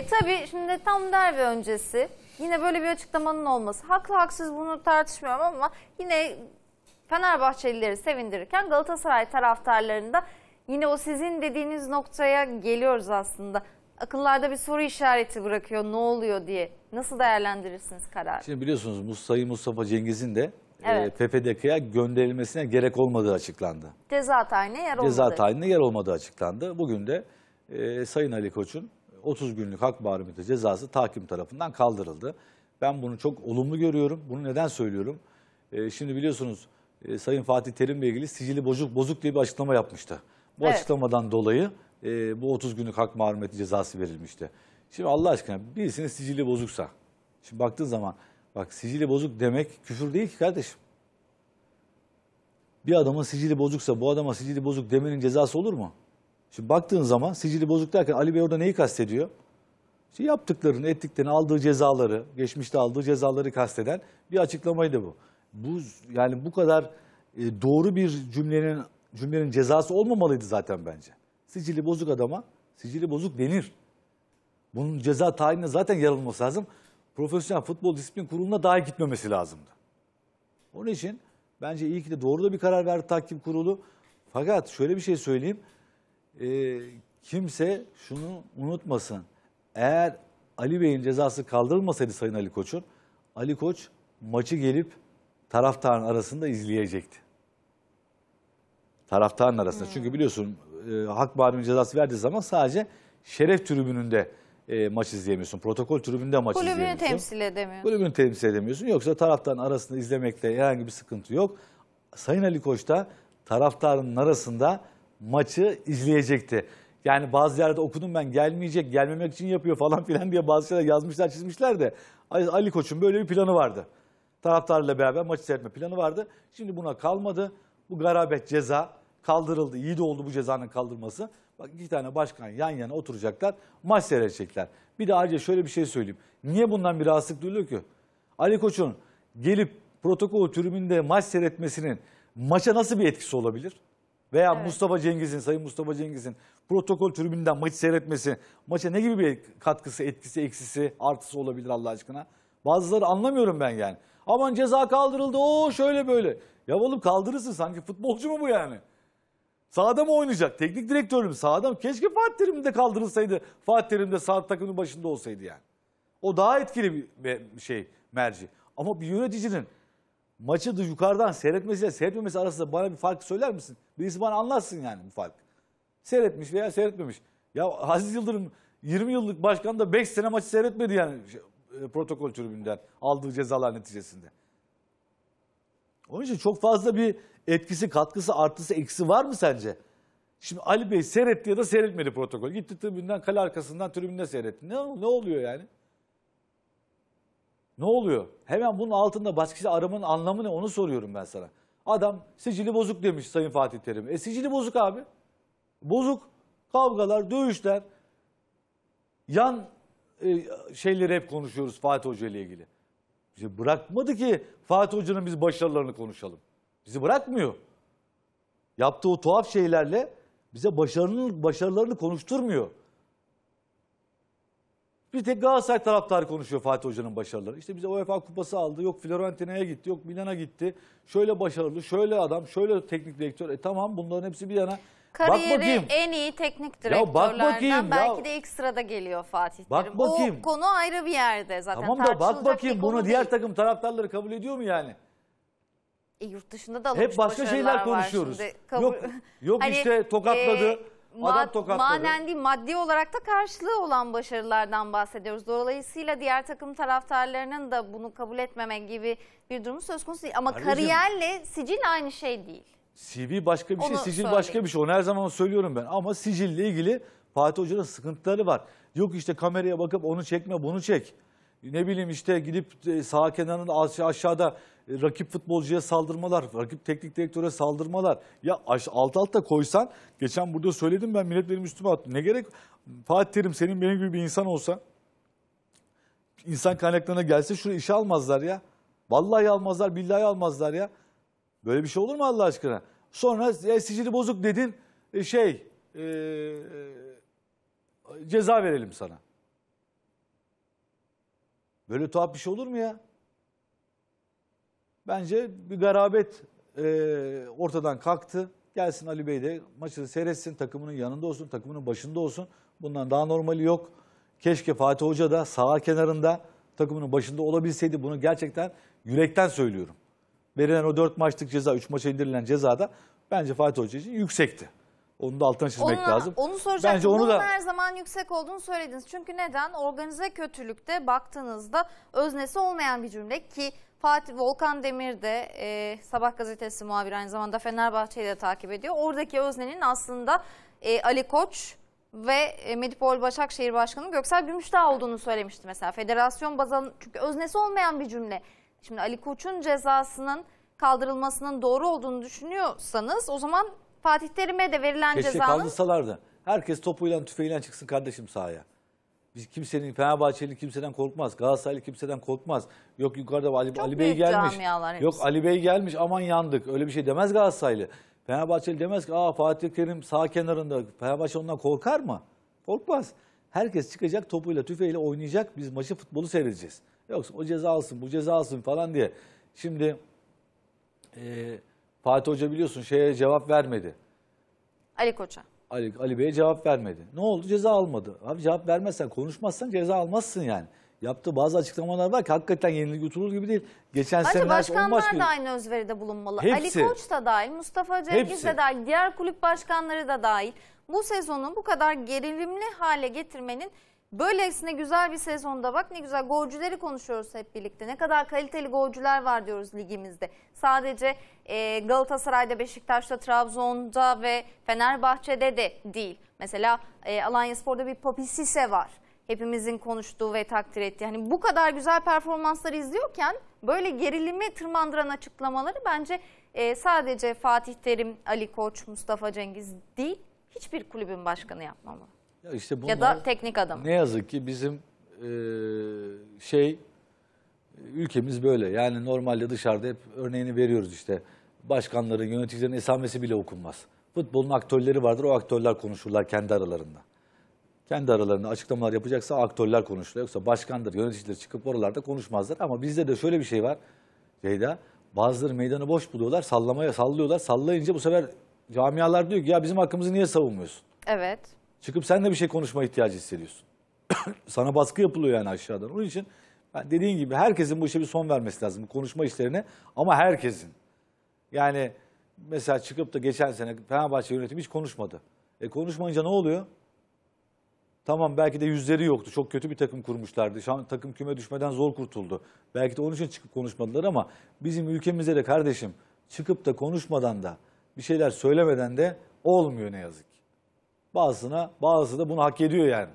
E, tabii şimdi tam derbi öncesi yine böyle bir açıklamanın olması. Haklı haksız bunu tartışmıyorum ama yine Fenerbahçelileri sevindirirken Galatasaray taraftarlarında yine o sizin dediğiniz noktaya geliyoruz aslında. Akıllarda bir soru işareti bırakıyor ne oluyor diye. Nasıl değerlendirirsiniz kararı? Şimdi biliyorsunuz Sayın Mustafa Cengiz'in de e, evet. e, PPDK'ya gönderilmesine gerek olmadığı açıklandı. Ceza tayinine yer olmadı. Ceza tayinine yer olmadığı açıklandı. Bugün de e, Sayın Ali Koç'un 30 günlük hak barometre cezası tahkim tarafından kaldırıldı. Ben bunu çok olumlu görüyorum. Bunu neden söylüyorum? E, şimdi biliyorsunuz e, Sayın Fatih Terim'le ilgili sicili bozuk, bozuk diye bir açıklama yapmıştı. Bu evet. açıklamadan dolayı e, bu 30 günlük hak mahrumiyeti cezası verilmişti. Şimdi Allah aşkına birisinin sicili bozuksa, şimdi baktığın zaman bak sicili bozuk demek küfür değil ki kardeşim. Bir adamın sicili bozuksa bu adama sicili bozuk demenin cezası olur mu? Şimdi baktığın zaman sicili bozuk derken Ali Bey orada neyi kastediyor? İşte yaptıklarını, ettiklerini, aldığı cezaları, geçmişte aldığı cezaları kasteden bir açıklamaydı bu. Bu yani bu kadar e, doğru bir cümlenin cümlenin cezası olmamalıydı zaten bence. Sicili bozuk adama sicili bozuk denir. Bunun ceza tayinine zaten yer alınması lazım. Profesyonel Futbol Disiplin Kurulu'na dahi gitmemesi lazımdı. Onun için bence iyi ki de doğru da bir karar verdi takip kurulu. Fakat şöyle bir şey söyleyeyim e, kimse şunu unutmasın. Eğer Ali Bey'in cezası kaldırılmasaydı Sayın Ali Koç'un, Ali Koç maçı gelip taraftarın arasında izleyecekti. Taraftarın arasında. Hmm. Çünkü biliyorsun e, hak bağrının cezası verdiği zaman sadece şeref tribününde e, maç izleyemiyorsun. Protokol tribünde maç Kulübünü izleyemiyorsun. temsil edemiyorsun. Kulübünü temsil edemiyorsun. Yoksa taraftarın arasında izlemekte herhangi bir sıkıntı yok. Sayın Ali Koç da taraftarın arasında maçı izleyecekti. Yani bazı yerde okudum ben gelmeyecek, gelmemek için yapıyor falan filan diye bazı şeyler yazmışlar, çizmişler de Ali Koç'un böyle bir planı vardı. Taraftarla beraber maçı seyretme planı vardı. Şimdi buna kalmadı. Bu garabet ceza kaldırıldı. İyi de oldu bu cezanın kaldırması. Bak iki tane başkan yan yana oturacaklar, maç seyredecekler. Bir de ayrıca şöyle bir şey söyleyeyim. Niye bundan bir rahatsızlık duyuluyor ki? Ali Koç'un gelip protokol tribünde maç seyretmesinin maça nasıl bir etkisi olabilir? Veya evet. Mustafa Cengiz'in, Sayın Mustafa Cengiz'in protokol tribünden maçı seyretmesi, maça ne gibi bir katkısı, etkisi, eksisi, artısı olabilir Allah aşkına? Bazıları anlamıyorum ben yani. Aman ceza kaldırıldı, o şöyle böyle. Ya oğlum kaldırırsın sanki futbolcu mu bu yani? Sahada mı oynayacak? Teknik direktörüm sahada mı? Keşke Fatih Terim de kaldırılsaydı. Fatih Terim de sağ takımın başında olsaydı yani. O daha etkili bir şey merci. Ama bir yöneticinin maçı da yukarıdan seyretmesiyle seyretmemesi arasında bana bir fark söyler misin? Birisi bana anlatsın yani bu fark. Seyretmiş veya seyretmemiş. Ya Aziz Yıldırım 20 yıllık başkan da 5 sene maçı seyretmedi yani e, protokol tribünden aldığı cezalar neticesinde. Onun için çok fazla bir etkisi, katkısı, artısı, eksi var mı sence? Şimdi Ali Bey seyretti ya da seyretmedi protokol. Gitti tribünden, kale arkasından tribünde seyretti. Ne, ne oluyor yani? Ne oluyor? Hemen bunun altında başkası aramın anlamı ne onu soruyorum ben sana. Adam sicili bozuk demiş Sayın Fatih Terim. E sicili bozuk abi. Bozuk. Kavgalar, dövüşler. Yan e, şeyleri hep konuşuyoruz Fatih Hoca ile ilgili. Bizi bırakmadı ki Fatih Hoca'nın biz başarılarını konuşalım. Bizi bırakmıyor. Yaptığı o tuhaf şeylerle bize başarının, başarılarını konuşturmuyor. Bir tek Galatasaray taraftarı konuşuyor Fatih Hoca'nın başarıları. İşte bize UEFA kupası aldı, yok Florentina'ya gitti, yok Milan'a gitti. Şöyle başarılı, şöyle adam, şöyle teknik direktör. E tamam bunların hepsi bir yana. Kariyeri bak bakayım. en iyi teknik direktörlerden ya bak belki ya. de ilk sırada geliyor Fatih Bak bakayım. Bu konu ayrı bir yerde zaten Tamam da bak bakayım bunu değil. diğer takım taraftarları kabul ediyor mu yani? E, yurt dışında da Hep başka şeyler konuşuyoruz. Kabul... Yok, yok hani, işte tokatladı. E Adam tokatladı. Manen değil maddi olarak da karşılığı olan başarılardan bahsediyoruz. Dolayısıyla diğer takım taraftarlarının da bunu kabul etmeme gibi bir durum söz konusu değil. Ama Kardeşim, kariyerle sicil aynı şey değil. CV başka bir şey, Onu sicil söyleyeyim. başka bir şey. Onu her zaman söylüyorum ben. Ama sicille ilgili Fatih Hoca'nın sıkıntıları var. Yok işte kameraya bakıp onu çekme, bunu çek ne bileyim işte gidip e, sağ kenarında aşağıda e, rakip futbolcuya saldırmalar, rakip teknik direktöre saldırmalar. Ya alt alta koysan, geçen burada söyledim ben millet benim üstüme attı. Ne gerek Fatih Terim senin benim gibi bir insan olsa, insan kaynaklarına gelse şuraya işe almazlar ya. Vallahi almazlar, billahi almazlar ya. Böyle bir şey olur mu Allah aşkına? Sonra e, sicili bozuk dedin, e, şey, e, e, ceza verelim sana. Böyle tuhaf bir şey olur mu ya? Bence bir garabet e, ortadan kalktı. Gelsin Ali Bey de maçı seyretsin, takımının yanında olsun, takımının başında olsun. Bundan daha normali yok. Keşke Fatih Hoca da saha kenarında takımının başında olabilseydi. Bunu gerçekten yürekten söylüyorum. Verilen o dört maçlık ceza, üç maça indirilen ceza da bence Fatih Hoca için yüksekti. Onu da altına çizmek Ona, lazım. Onu soracaktım. Bence onu da... her zaman yüksek olduğunu söylediniz. Çünkü neden? Organize kötülükte baktığınızda öznesi olmayan bir cümle ki Fatih Volkan Demir de e, Sabah gazetesi muhabiri aynı zamanda Fenerbahçe'yi de takip ediyor. Oradaki öznenin aslında e, Ali Koç ve e, Medipol Başakşehir Başkanı Göksel Gümüşdağ olduğunu söylemişti mesela. Federasyon bazan çünkü öznesi olmayan bir cümle. Şimdi Ali Koç'un cezasının kaldırılmasının doğru olduğunu düşünüyorsanız o zaman Fatih Terim'e de verilen Keşke cezanın... kaldırsalar da. Herkes topuyla tüfeğiyle çıksın kardeşim sahaya. Biz kimsenin Fenerbahçeli kimseden korkmaz. Galatasaraylı kimseden korkmaz. Yok yukarıda Ali, Çok Ali Bey gelmiş. Yok Ali Bey gelmiş aman yandık. Öyle bir şey demez Galatasaraylı. Fenerbahçeli demez ki Aa, Fatih Terim sağ kenarında. Fenerbahçe ondan korkar mı? Korkmaz. Herkes çıkacak topuyla tüfeğiyle oynayacak. Biz maçı futbolu seyredeceğiz. Yoksa o ceza alsın bu ceza alsın falan diye. Şimdi... E, Fatih Hoca biliyorsun şeye cevap vermedi. Ali Koç'a. Ali, Ali Bey'e cevap vermedi. Ne oldu? Ceza almadı. Abi cevap vermezsen, konuşmazsan ceza almazsın yani. Yaptığı bazı açıklamalar var ki hakikaten yenilgi yutulur gibi değil. Geçen Bence seneler başkanlar da gibi. aynı özveride bulunmalı. Hepsi. Ali Koç da dahil, Mustafa Cengiz de dahil, diğer kulüp başkanları da dahil. Bu sezonu bu kadar gerilimli hale getirmenin Böylesine güzel bir sezonda bak ne güzel golcüleri konuşuyoruz hep birlikte. Ne kadar kaliteli golcüler var diyoruz ligimizde. Sadece e, Galatasaray'da, Beşiktaş'ta, Trabzon'da ve Fenerbahçe'de de değil. Mesela e, Alanya Spor'da bir popisise var. Hepimizin konuştuğu ve takdir ettiği. Hani bu kadar güzel performansları izliyorken böyle gerilimi tırmandıran açıklamaları bence e, sadece Fatih Terim, Ali Koç, Mustafa Cengiz değil hiçbir kulübün başkanı yapmamalı. Ya, işte bunlar, ya da teknik adam. Ne yazık ki bizim e, şey ülkemiz böyle. Yani normalde dışarıda hep örneğini veriyoruz işte. Başkanların, yöneticilerin esamesi bile okunmaz. Futbolun aktörleri vardır, o aktörler konuşurlar kendi aralarında. Kendi aralarında açıklamalar yapacaksa aktörler konuşurlar. Yoksa başkandır, yöneticiler çıkıp oralarda konuşmazlar. Ama bizde de şöyle bir şey var Ceyda. Bazıları meydanı boş buluyorlar, sallamaya sallıyorlar. Sallayınca bu sefer camialar diyor ki ya bizim hakkımızı niye savunmuyorsun? Evet çıkıp sen de bir şey konuşma ihtiyacı hissediyorsun. Sana baskı yapılıyor yani aşağıdan. Onun için ben dediğin gibi herkesin bu işe bir son vermesi lazım. Konuşma işlerine ama herkesin. Yani mesela çıkıp da geçen sene Fenerbahçe yönetimi hiç konuşmadı. E konuşmayınca ne oluyor? Tamam belki de yüzleri yoktu. Çok kötü bir takım kurmuşlardı. Şu an takım küme düşmeden zor kurtuldu. Belki de onun için çıkıp konuşmadılar ama bizim ülkemize de kardeşim çıkıp da konuşmadan da bir şeyler söylemeden de olmuyor ne yazık. Bazına, bazısı da bunu hak ediyor yani.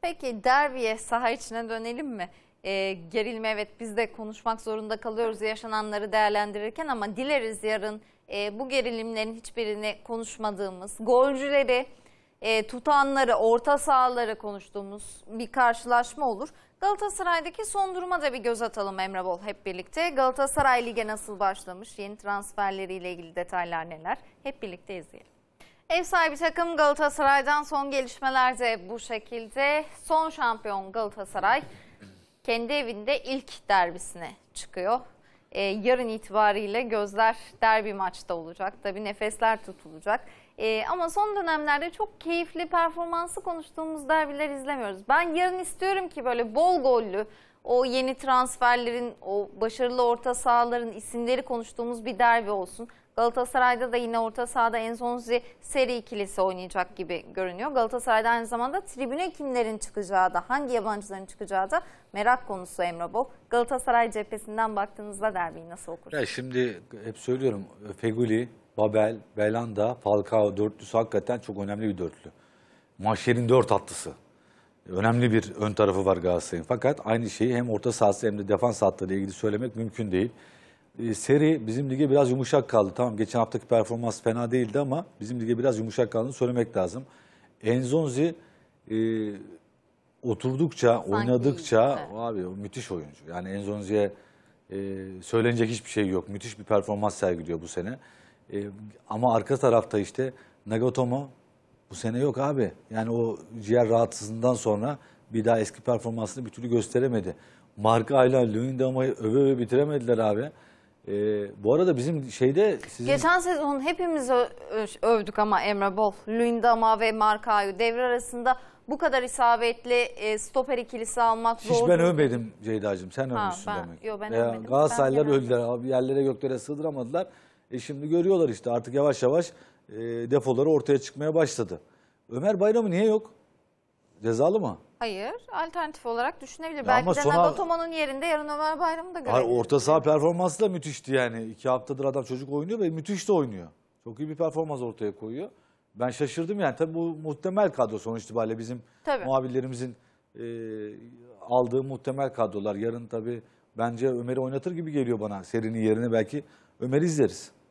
Peki derbiye saha içine dönelim mi? E, gerilme evet biz de konuşmak zorunda kalıyoruz yaşananları değerlendirirken ama dileriz yarın e, bu gerilimlerin hiçbirini konuşmadığımız, golcüleri, e, tutanları, orta sahaları konuştuğumuz bir karşılaşma olur. Galatasaray'daki son duruma da bir göz atalım Emre Bol hep birlikte. Galatasaray Lig'e nasıl başlamış, yeni transferleriyle ilgili detaylar neler? Hep birlikte izleyelim. Ev sahibi takım Galatasaray'dan son gelişmeler de bu şekilde. Son şampiyon Galatasaray kendi evinde ilk derbisine çıkıyor. Ee, yarın itibariyle gözler derbi maçta olacak. Tabii nefesler tutulacak. Ee, ama son dönemlerde çok keyifli performansı konuştuğumuz derbiler izlemiyoruz. Ben yarın istiyorum ki böyle bol gollü o yeni transferlerin, o başarılı orta sahaların isimleri konuştuğumuz bir derbi olsun. Galatasaray'da da yine orta sahada Enzonzi seri ikilisi oynayacak gibi görünüyor. Galatasaray'da aynı zamanda tribüne kimlerin çıkacağı da hangi yabancıların çıkacağı da merak konusu Emre Bol. Galatasaray cephesinden baktığınızda derbiyi nasıl okursunuz? Ya şimdi hep söylüyorum Feguli, Babel, Belanda, Falcao dörtlüsü hakikaten çok önemli bir dörtlü. Mahşer'in dört atlısı. Önemli bir ön tarafı var Galatasaray'ın. Fakat aynı şeyi hem orta sahası hem de defans hatlarıyla ilgili söylemek mümkün değil. Ee, seri bizim lige biraz yumuşak kaldı. Tamam geçen haftaki performans fena değildi ama bizim lige biraz yumuşak kaldığını söylemek lazım. Enzonzi e, oturdukça, Sanki oynadıkça iyi, abi o müthiş oyuncu. Yani Enzonzi'ye e, söylenecek hiçbir şey yok. Müthiş bir performans sergiliyor bu sene. E, ama arka tarafta işte Nagatomo bu sene yok abi. Yani o ciğer rahatsızlığından sonra bir daha eski performansını bir türlü gösteremedi. Marka ile Lewin'de ama öve öve bitiremediler abi. E, bu arada bizim şeyde sizin... Geçen sezon hepimiz övdük ama Emre Bol, Lündama ve Markayu devre arasında bu kadar isabetli e, stoper ikilisi almak Hiç zor. Hiç ben övmedim Ceyda'cığım. Sen ha, övmüşsün ben, demek. Yok ben ya, övmedim. Galatasaraylılar övdüler. Abi, yerlere göklere sığdıramadılar. E şimdi görüyorlar işte artık yavaş yavaş e, defoları ortaya çıkmaya başladı. Ömer Bayramı niye yok? Cezalı mı? Hayır. Alternatif olarak düşünebilir. Ya Belki ama de sona- Nagatomo'nun yerinde yarın Ömer Bayram'ı da Hayır, görebilir. orta saha performansı da müthişti yani. İki haftadır adam çocuk oynuyor ve müthiş de oynuyor. Çok iyi bir performans ortaya koyuyor. Ben şaşırdım yani. Tabii bu muhtemel kadro sonuç itibariyle bizim Tabii. muhabirlerimizin e, aldığı muhtemel kadrolar. Yarın tabii bence Ömer'i oynatır gibi geliyor bana. Serinin yerini belki Ömer'i izleriz.